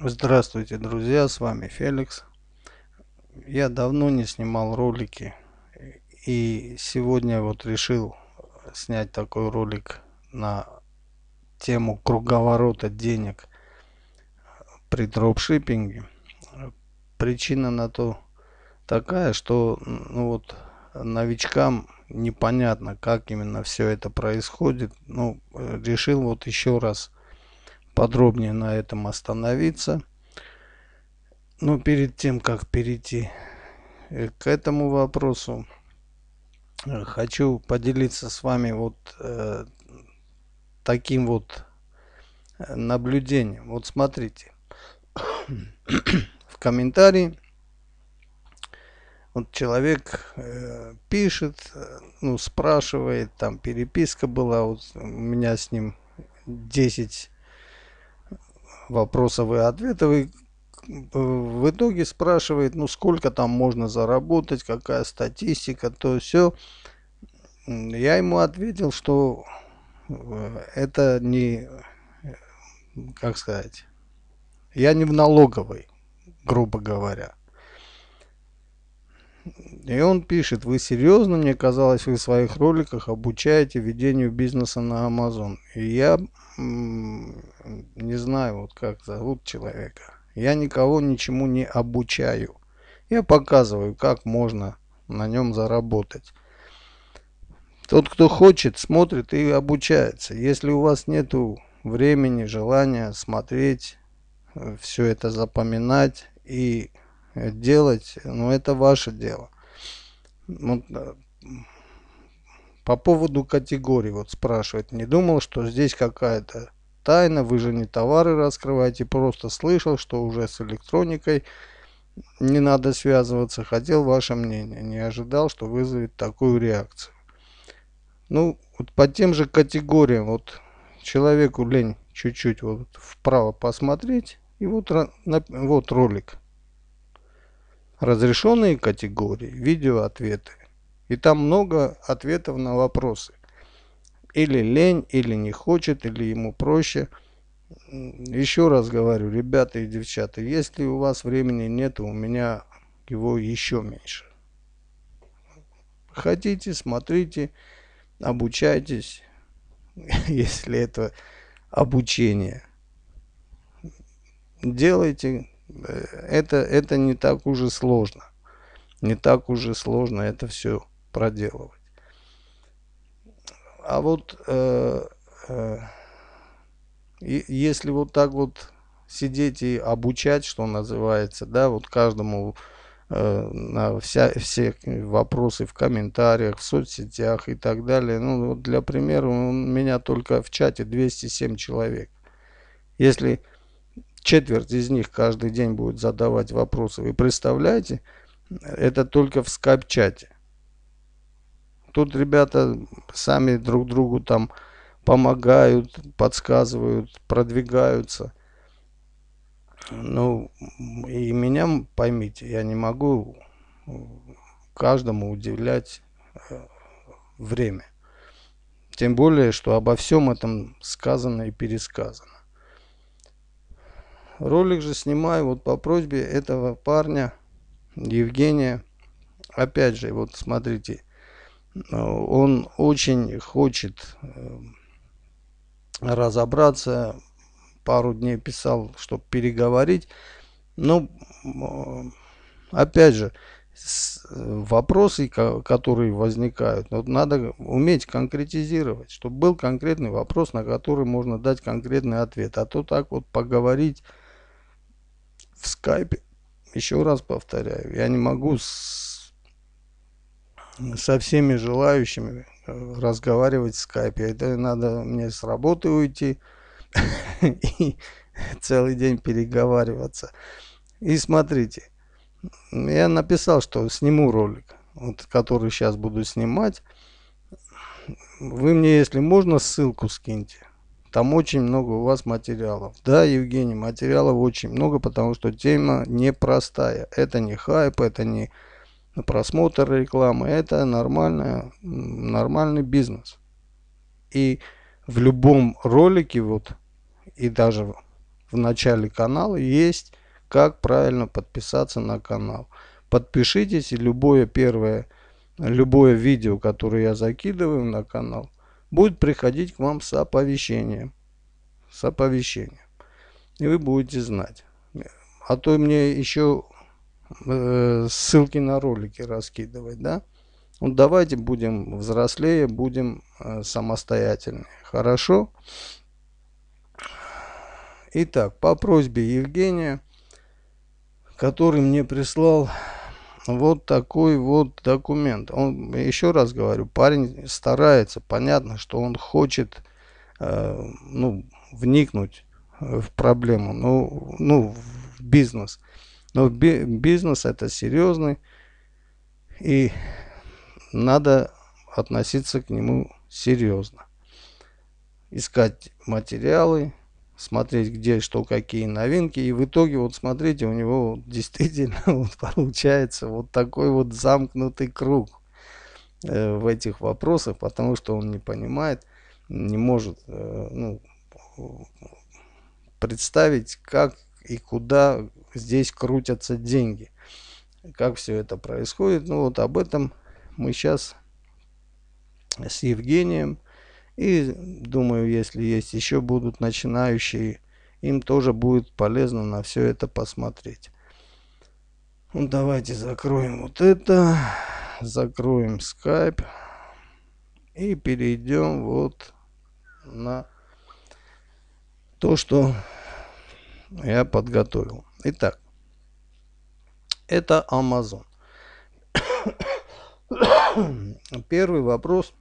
Здравствуйте, друзья, с вами Феликс. Я давно не снимал ролики, и сегодня вот решил снять такой ролик на тему круговорота денег при дропшиппинге. Причина на то такая, что ну вот новичкам непонятно, как именно все это происходит. Ну, э, решил вот еще раз подробнее на этом остановиться. Но перед тем, как перейти э, к этому вопросу, э, хочу поделиться с вами вот э, таким вот э, наблюдением. Вот смотрите, в комментарии вот человек э, пишет, ну спрашивает, там переписка была, вот у меня с ним 10 вопросов и ответов. И э, в итоге спрашивает, ну сколько там можно заработать, какая статистика, то все. Я ему ответил, что э, это не, э, как сказать, я не в налоговой, грубо говоря. И он пишет, вы серьезно, мне казалось, вы в своих роликах обучаете ведению бизнеса на Amazon. И я не знаю, вот как зовут человека. Я никого ничему не обучаю. Я показываю, как можно на нем заработать. Тот, кто хочет, смотрит и обучается. Если у вас нет времени, желания смотреть, э, все это запоминать и э, делать, ну это ваше дело. Вот, э, по поводу категории, вот спрашивает, не думал, что здесь какая-то тайна, вы же не товары раскрываете, просто слышал, что уже с электроникой не надо связываться, хотел ваше мнение, не ожидал, что вызовет такую реакцию. Ну, вот по тем же категориям, вот человеку лень чуть-чуть вот вправо посмотреть, и вот, вот ролик. Разрешенные категории, видео ответы. И там много ответов на вопросы. Или лень, или не хочет, или ему проще. Еще раз говорю, ребята и девчата, если у вас времени нет, у меня его еще меньше. Хотите, смотрите, обучайтесь, если это обучение. Делайте, э, это, это не так уже сложно. Не так уже сложно это все проделывать. А вот э, э, и, если вот так вот сидеть и обучать, что называется, да, вот каждому э, на вся, все вопросы в комментариях, в соцсетях и так далее. Ну, вот для примера, у меня только в чате 207 человек. Если четверть из них каждый день будет задавать вопросы, вы представляете, это только в скайп-чате. Тут ребята сами друг другу там помогают, подсказывают, продвигаются. Ну, и меня поймите, я не могу каждому удивлять э, время. Тем более, что обо всем этом сказано и пересказано. Ролик же снимаю вот по просьбе этого парня Евгения. Опять же, вот смотрите, он очень хочет э, разобраться. Пару дней писал, чтобы переговорить. Но, ну, э, опять же, э, вопросы, которые возникают, вот надо уметь конкретизировать, чтобы был конкретный вопрос, на который можно дать конкретный ответ. А то так вот поговорить в скайпе, еще раз повторяю, я не могу с со всеми желающими э, разговаривать в скайпе. Это надо мне с работы уйти и целый день переговариваться. И смотрите, я написал, что сниму ролик, вот, который сейчас буду снимать. Вы мне, если можно, ссылку скиньте. Там очень много у вас материалов. Да, Евгений, материалов очень много, потому что тема непростая. Это не хайп, это не на просмотр рекламы. Это нормальная, нормальный бизнес. И в любом ролике, вот, и даже в начале канала есть, как правильно подписаться на канал. Подпишитесь, и любое первое, любое видео, которое я закидываю на канал, будет приходить к вам с оповещением. С оповещением. И вы будете знать. А то мне еще Э, ссылки на ролики раскидывать, да? Вот ну, давайте будем взрослее, будем э, самостоятельнее. Хорошо? Итак, по просьбе Евгения, который мне прислал вот такой вот документ. Он, еще раз говорю, парень старается, понятно, что он хочет э, ну, вникнуть в проблему, ну, ну, в бизнес. Но бизнес это серьезный, и надо относиться к нему серьезно. Искать материалы, смотреть, где что, какие новинки. И в итоге, вот смотрите, у него вот действительно вот получается вот такой вот замкнутый круг э, в этих вопросах, потому что он не понимает, не может э, ну, представить, как и куда здесь крутятся деньги. Как все это происходит, ну вот об этом мы сейчас с Евгением. И думаю, если есть еще будут начинающие, им тоже будет полезно на все это посмотреть. Ну, давайте закроем вот это. Закроем Skype. И перейдем вот на то, что я подготовил. Итак, это Amazon. Первый вопрос,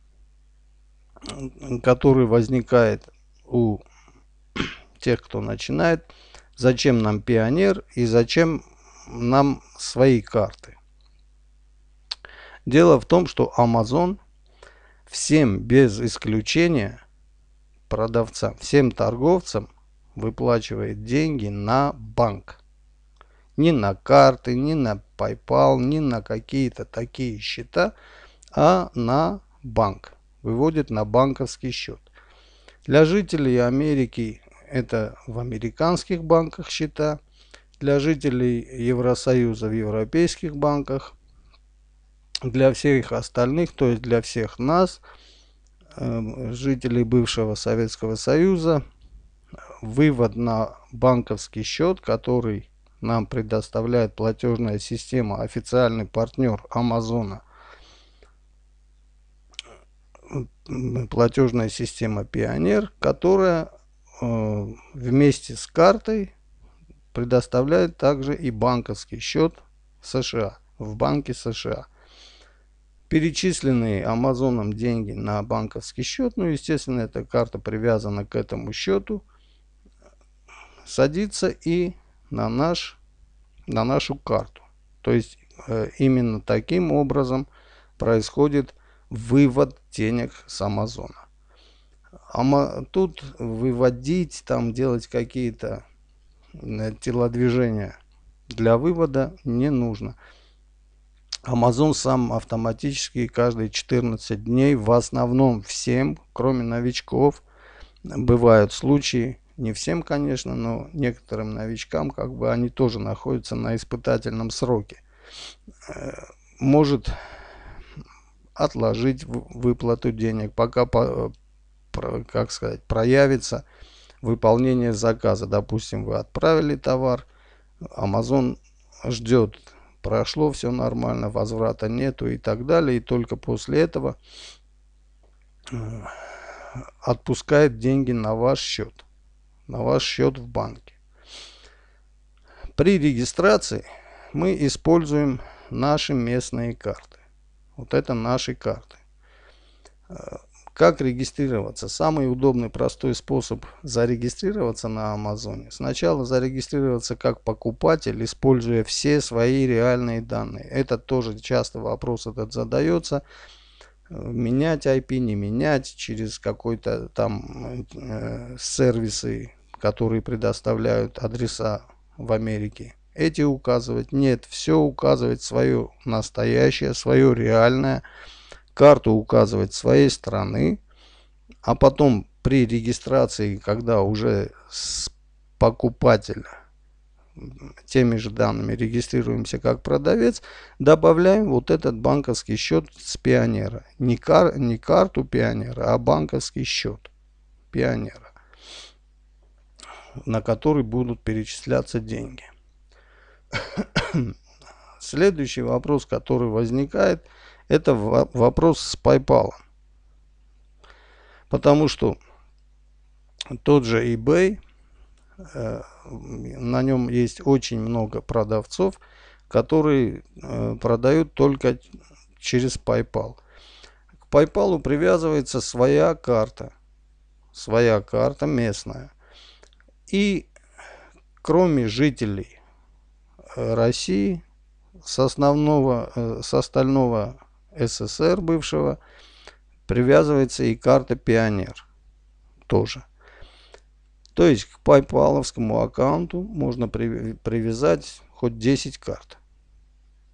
который возникает у тех, кто начинает, зачем нам пионер и зачем нам свои карты. Дело в том, что Amazon всем без исключения продавцам, всем торговцам выплачивает деньги на банк ни на карты, ни на PayPal, ни на какие-то такие счета, а на банк. Выводит на банковский счет. Для жителей Америки это в американских банках счета. Для жителей Евросоюза в европейских банках. Для всех остальных, то есть для всех нас, эм, жителей бывшего Советского Союза, вывод на банковский счет, который нам предоставляет платежная система, официальный партнер Амазона. Платежная система Пионер, которая э, вместе с картой предоставляет также и банковский счет США в банке США. Перечисленные Амазоном деньги на банковский счет, ну естественно эта карта привязана к этому счету, садится и на, наш, на нашу карту. То есть э, именно таким образом происходит вывод денег с Амазона. А тут выводить, там делать какие-то э, телодвижения для вывода не нужно. Amazon сам автоматически каждые 14 дней, в основном всем, кроме новичков, бывают случаи, не всем, конечно, но некоторым новичкам, как бы они тоже находятся на испытательном сроке. Э, может отложить выплату денег, пока, как сказать, проявится выполнение заказа. Допустим, вы отправили товар, Amazon ждет, прошло все нормально, возврата нету и так далее. И только после этого э, отпускает деньги на ваш счет на ваш счет в банке. При регистрации мы используем наши местные карты. Вот это наши карты. Э, как регистрироваться? Самый удобный, простой способ зарегистрироваться на Амазоне. Сначала зарегистрироваться как покупатель, используя все свои реальные данные. Это тоже часто вопрос этот задается. Э, менять IP, не менять через какой-то там э, сервисы которые предоставляют адреса в Америке. Эти указывать нет, все указывать свое настоящее, свое реальное, карту указывать своей страны, а потом при регистрации, когда уже покупатель теми же данными регистрируемся как продавец, добавляем вот этот банковский счет с пионера. Не, кар, не карту пионера, а банковский счет пионера на который будут перечисляться деньги. Следующий вопрос, который возникает, это вопрос с PayPal. Потому что тот же eBay, э, на нем есть очень много продавцов, которые э, продают только через PayPal. К PayPal привязывается своя карта. Своя карта местная. И кроме жителей э, России, с, основного, э, с остального СССР бывшего, привязывается и карта «Пионер» тоже. То есть к пайпаловскому аккаунту можно привязать хоть 10 карт,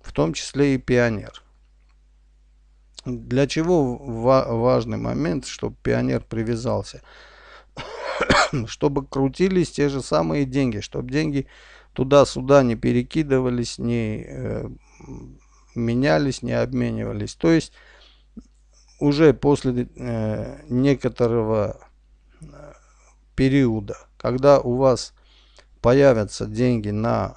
в том числе и «Пионер». Для чего важный момент, чтобы «Пионер» привязался – чтобы крутились те же самые деньги, чтобы деньги туда-сюда не перекидывались, не э, менялись, не обменивались. То есть уже после э, некоторого э, периода, когда у вас появятся деньги на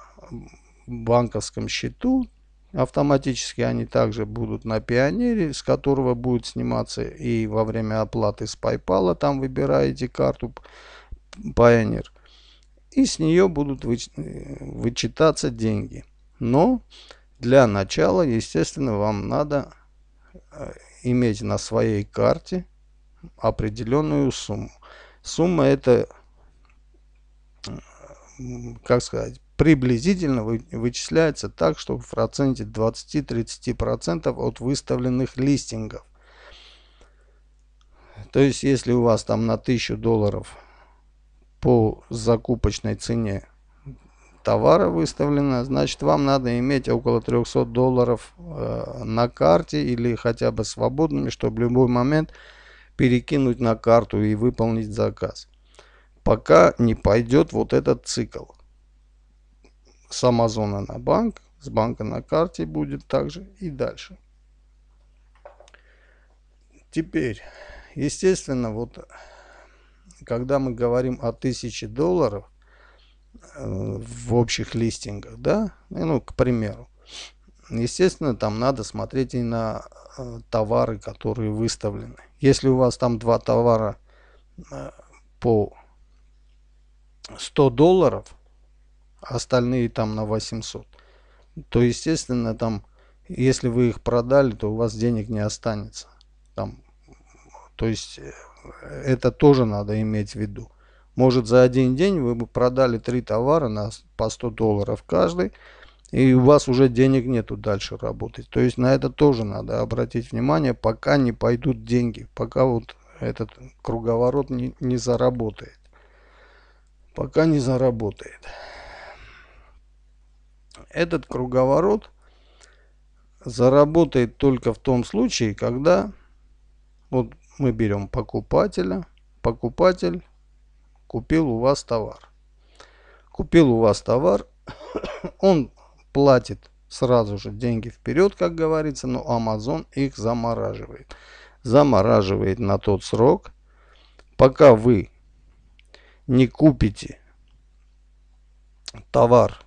банковском счету, Автоматически они также будут на Пионере, с которого будет сниматься и во время оплаты с PayPal. Там выбираете карту Pioneer. И с нее будут вычитаться деньги. Но для начала, естественно, вам надо э, иметь на своей карте определенную сумму. Сумма это, как сказать, приблизительно вычисляется так, что в проценте 20-30% от выставленных листингов. То есть, если у вас там на 1000 долларов по закупочной цене товара выставлено, значит вам надо иметь около 300 долларов э, на карте или хотя бы свободными, чтобы в любой момент перекинуть на карту и выполнить заказ. Пока не пойдет вот этот цикл с Амазона на банк, с банка на карте будет также и дальше. Теперь, естественно, вот когда мы говорим о 1000 долларов э, в общих листингах, да, ну, к примеру, естественно, там надо смотреть и на э, товары, которые выставлены. Если у вас там два товара э, по 100 долларов – остальные там на 800. То, естественно, там, если вы их продали, то у вас денег не останется. Там, то есть, э, это тоже надо иметь в виду. Может, за один день вы бы продали три товара на, по 100 долларов каждый, и у вас уже денег нету дальше работать. То есть, на это тоже надо обратить внимание, пока не пойдут деньги, пока вот этот круговорот не, не заработает. Пока не заработает. Этот круговорот заработает только в том случае, когда вот мы берем покупателя, покупатель купил у вас товар. Купил у вас товар, он платит сразу же деньги вперед, как говорится, но Amazon их замораживает. Замораживает на тот срок, пока вы не купите товар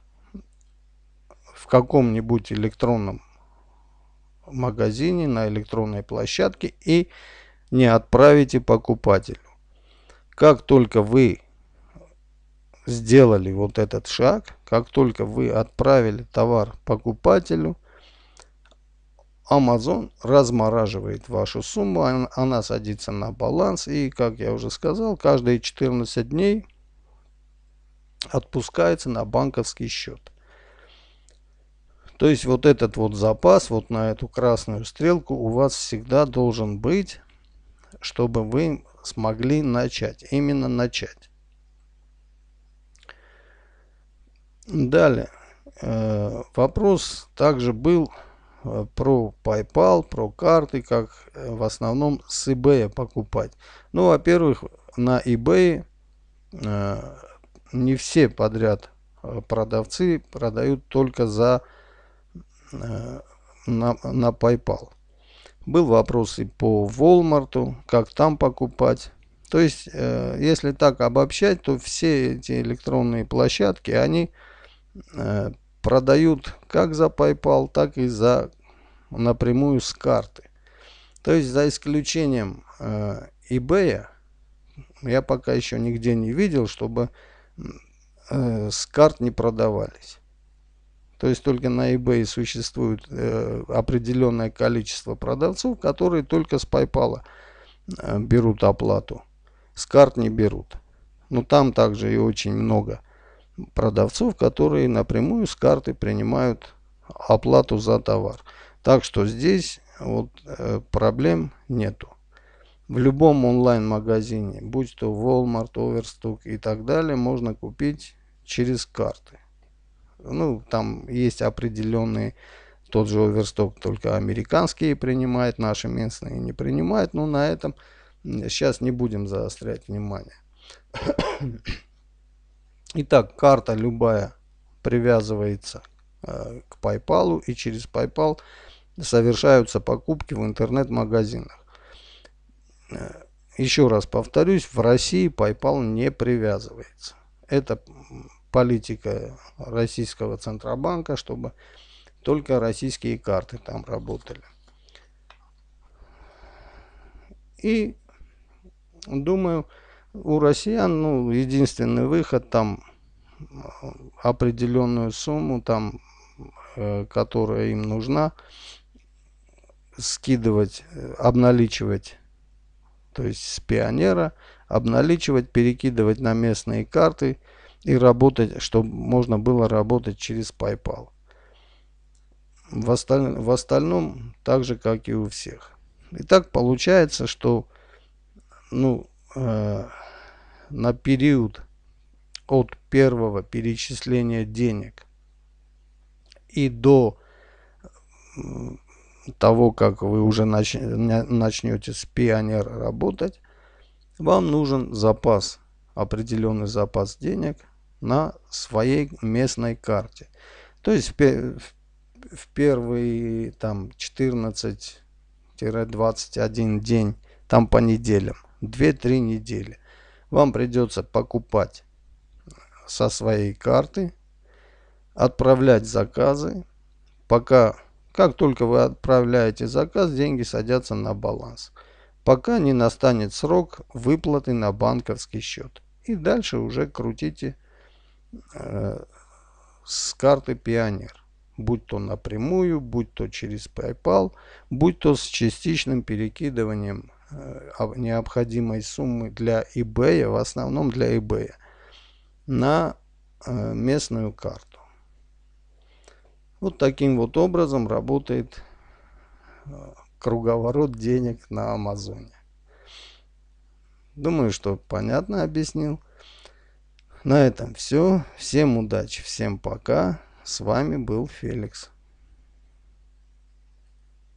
в каком-нибудь электронном магазине, на электронной площадке и не отправите покупателю. Как только вы сделали вот этот шаг, как только вы отправили товар покупателю, Amazon размораживает вашу сумму, она садится на баланс и, как я уже сказал, каждые 14 дней отпускается на банковский счет. То есть вот этот вот запас, вот на эту красную стрелку у вас всегда должен быть, чтобы вы смогли начать, именно начать. Далее. Э, вопрос также был э, про PayPal, про карты, как э, в основном с eBay покупать. Ну, во-первых, на eBay не все подряд продавцы продают только за Э, на, на PayPal. Был вопрос и по Walmart, как там покупать. То есть, э, если так обобщать, то все эти электронные площадки, они э, продают как за PayPal, так и за напрямую с карты. То есть, за исключением eBay, я пока еще нигде не видел, чтобы с карт не продавались. То есть только на eBay существует э, определенное количество продавцов, которые только с PayPal э, берут оплату. С карт не берут. Но там также и очень много продавцов, которые напрямую с карты принимают оплату за товар. Так что здесь вот, э, проблем нету. В любом онлайн-магазине, будь то Walmart, Overstock и так далее, можно купить через карты. Ну, там есть определенные, тот же оверсток, только американские принимает, наши местные не принимают. Но ну, на этом сейчас не будем заострять внимание. Итак, карта любая привязывается э, к PayPal и через PayPal совершаются покупки в интернет-магазинах. Э, еще раз повторюсь, в России PayPal не привязывается. Это политика российского Центробанка, чтобы только российские карты там работали. И думаю, у россиян ну, единственный выход там э, определенную сумму там, э, которая им нужна, скидывать, э, обналичивать, то есть с пионера, обналичивать, перекидывать на местные карты – и работать, чтобы можно было работать через PayPal. В, осталь... в остальном так же, как и у всех. И так получается, что ну, э, на период от первого перечисления денег и до того, как вы уже нач... начнете с пионера работать, вам нужен запас, определенный запас денег – на своей местной карте. То есть в, в первый там 14-21 день, там по неделям, 2-3 недели, вам придется покупать со своей карты, отправлять заказы, пока, как только вы отправляете заказ, деньги садятся на баланс, пока не настанет срок выплаты на банковский счет. И дальше уже крутите Э, с карты Пионер. Будь то напрямую, будь то через PayPal, будь то с частичным перекидыванием э, необходимой суммы для eBay, в основном для eBay, на э, местную карту. Вот таким вот образом работает круговорот денег на Амазоне. Думаю, что понятно объяснил. На этом все. Всем удачи, всем пока. С вами был Феликс.